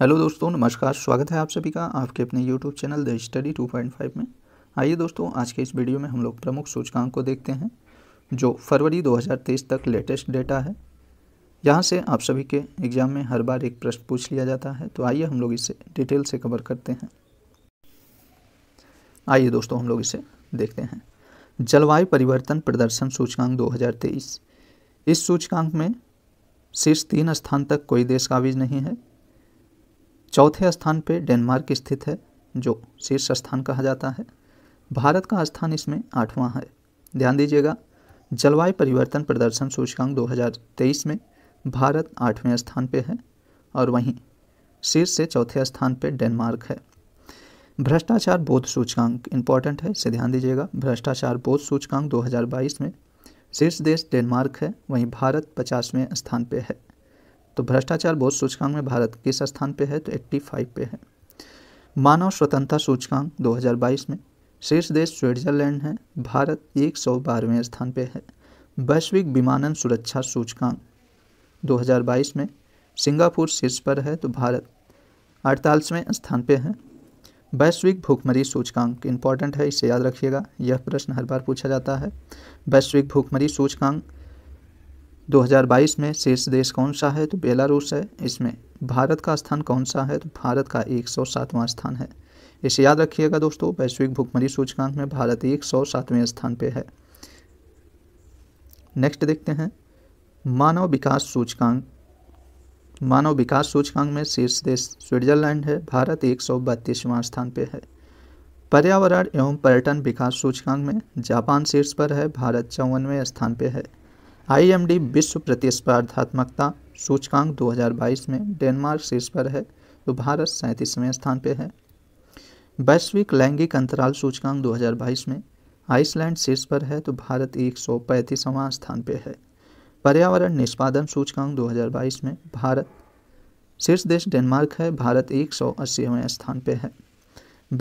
hello दोस्तों नमस्कार स्वागत है आप सभी का आपके अपने यूट्यूब चैनल द स्टडी 2.5 में आइए दोस्तों आज के इस वीडियो में हम लोग प्रमुख सूचकांक को देखते हैं जो फरवरी 2023 तक लेटेस्ट डेटा है यहाँ से आप सभी के एग्ज़ाम में हर बार एक प्रश्न पूछ लिया जाता है तो आइए हम लोग इसे डिटेल से कवर करते हैं आइए दोस्तों हम लोग इसे देखते हैं जलवायु परिवर्तन प्रदर्शन सूचकांक दो इस सूचकांक में शीर्ष तीन स्थान तक कोई देश काबिज नहीं है चौथे स्थान पे डेनमार्क स्थित है जो शीर्ष स्थान कहा जाता है भारत का स्थान इसमें आठवां है ध्यान दीजिएगा जलवायु परिवर्तन प्रदर्शन सूचकांक 2023 में भारत आठवें स्थान पे है और वहीं शीर्ष से चौथे स्थान पे डेनमार्क है भ्रष्टाचार बोध सूचकांक इम्पॉर्टेंट है इसे ध्यान दीजिएगा भ्रष्टाचार बोध सूचकांक 2022 में शीर्ष देश डेनमार्क है वहीं भारत पचासवें स्थान पर है तो भ्रष्टाचार बोध सूचकांक में भारत किस स्थान पे है तो 85 पे है मानव स्वतंत्रता सूचकांक 2022 में शीर्ष देश स्विट्जरलैंड है भारत एक सौ बारहवें स्थान पे है वैश्विक विमानन सुरक्षा सूचकांक 2022 में सिंगापुर शीर्ष पर है तो भारत अड़तालीसवें स्थान पे है वैश्विक भूखमरी सूचकांक इंपॉर्टेंट है इसे याद रखिएगा यह प्रश्न हर बार पूछा जाता है वैश्विक भूखमरी सूचकांक 2022 में शीर्ष देश कौन सा है तो बेलारूस है इसमें भारत का स्थान कौन सा है तो भारत का एक स्थान है इसे याद रखिएगा दोस्तों वैश्विक भुखमरी सूचकांक में भारत एक स्थान पर है नेक्स्ट देखते हैं मानव विकास सूचकांक मानव विकास सूचकांक में शीर्ष देश स्विट्जरलैंड है भारत एक स्थान पर है पर्यावरण एवं पर्यटन विकास सूचकांक में जापान शीर्ष पर है भारत चौवनवें स्थान पर है आईएमडी विश्व प्रतिस्पर्धात्मकता सूचकांक 2022 में डेनमार्क शीर्ष पर है तो भारत सैंतीसवें स्थान पर है वैश्विक लैंगिक अंतराल सूचकांक 2022 में आइसलैंड शीर्ष पर है तो भारत एक सौ पैंतीसवां स्थान पर है पर्यावरण निष्पादन सूचकांक 2022 में भारत शीर्ष देश डेनमार्क है भारत एक सौ अस्सीवें स्थान पर है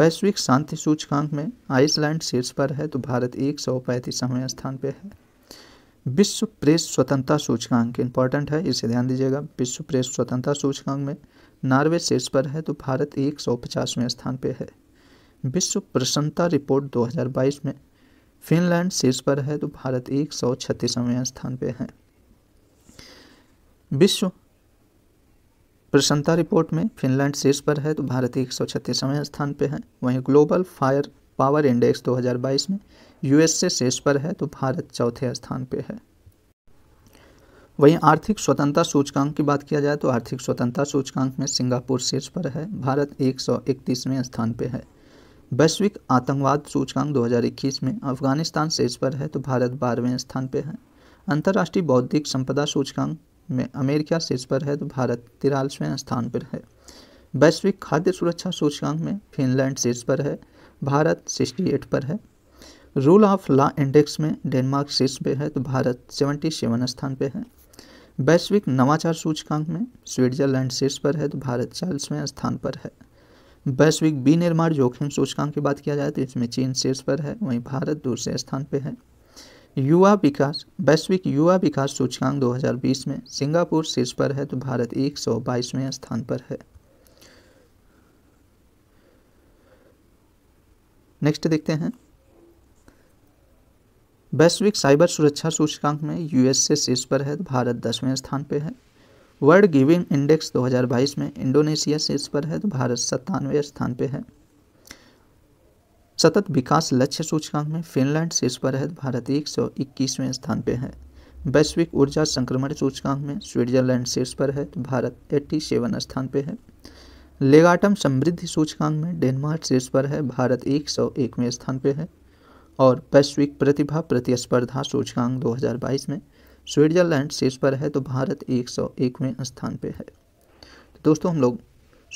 वैश्विक शांति सूचकांक में आइसलैंड शीर्ष पर है तो भारत एक सौ पैंतीसवें स्थान पर है विश्व प्रेस स्वतंत्रता सूचकांक इंपॉर्टेंट है इसे ध्यान दीजिएगा विश्व प्रेस स्वतंत्रता सूचकांक में नॉर्वे शीर्ष पर है तो भारत एक सौ पचासवें स्थान पर है विश्व प्रसन्नता रिपोर्ट 2022 में फिनलैंड शीर्ष पर है तो भारत एक सौ छत्तीसवें स्थान पर है विश्व प्रसन्नता रिपोर्ट में फिनलैंड शीर्ष पर है तो भारत एक सौ छत्तीसवें स्थान पर है वहीं ग्लोबल फायर पावर इंडेक्स 2022 में यूएसए शीर्ष पर है तो भारत चौथे स्थान पे है वहीं आर्थिक स्वतंत्रता सूचकांक की बात किया जाए तो आर्थिक स्वतंत्रता सूचकांक में सिंगापुर शीर्ष पर है भारत एक सौ इकतीसवें स्थान पर है वैश्विक आतंकवाद सूचकांक 2021 में अफगानिस्तान शीर्ष पर है तो भारत बारहवें स्थान पर है अंतर्राष्ट्रीय बौद्धिक संपदा सूचकांक में अमेरिका शीर्ष पर है तो भारत तिरालसवें स्थान पर है वैश्विक खाद्य सुरक्षा सूचकांक में फिनलैंड शीर्ष पर है भारत सिक्सटी एट पर है रूल ऑफ लॉ इंडेक्स में डेनमार्क शीर्ष पे है तो भारत सेवेंटी सेवन स्थान पे है वैश्विक नवाचार सूचकांक में स्विट्जरलैंड शीर्ष पर है तो भारत चालीसवें स्थान पर है वैश्विक विनिर्माण जोखिम सूचकांक की बात किया जाए तो इसमें चीन शीर्ष पर है वहीं भारत दूसरे स्थान पर है युवा विकास वैश्विक युवा विकास सूचकांक 2020 में सिंगापुर शीर्ष पर है तो भारत एक स्थान पर है नेक्स्ट देखते हैं वैश्विक साइबर सुरक्षा सूचकांक में यूएसए शीर्ष पर है भारत दसवें स्थान पर है वर्ल्ड गिविंग इंडेक्स 2022 में इंडोनेशिया शीर्ष पर है तो भारत सत्तानवे स्थान पर है सतत विकास लक्ष्य सूचकांक में फिनलैंड शीर्ष पर है तो भारत एक सौ इक्कीसवें स्थान पर है वैश्विक ऊर्जा संक्रमण सूचकांक में स्विट्जरलैंड शीर्ष पर है तो भारत एट्टी सेवन स्थान पर है लेगाटम समृद्धि सूचकांक में डेनमार्क शीर्ष पर है भारत एक सौ एकवें स्थान पर है और वैश्विक प्रतिभा प्रतिस्पर्धा सूचकांक 2022 में स्विट्जरलैंड शीर्ष पर है तो भारत एक सौ एकवें स्थान पर है तो दोस्तों हम लोग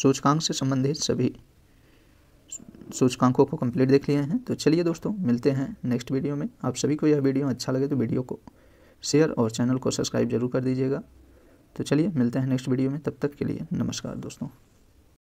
सूचकांक से संबंधित सभी सूचकांकों को कंप्लीट देख लिए हैं तो चलिए दोस्तों मिलते हैं नेक्स्ट वीडियो में आप सभी को यह वीडियो अच्छा लगे तो वीडियो को शेयर और चैनल को सब्सक्राइब जरूर कर दीजिएगा तो चलिए मिलते हैं नेक्स्ट वीडियो में तब तक के लिए नमस्कार दोस्तों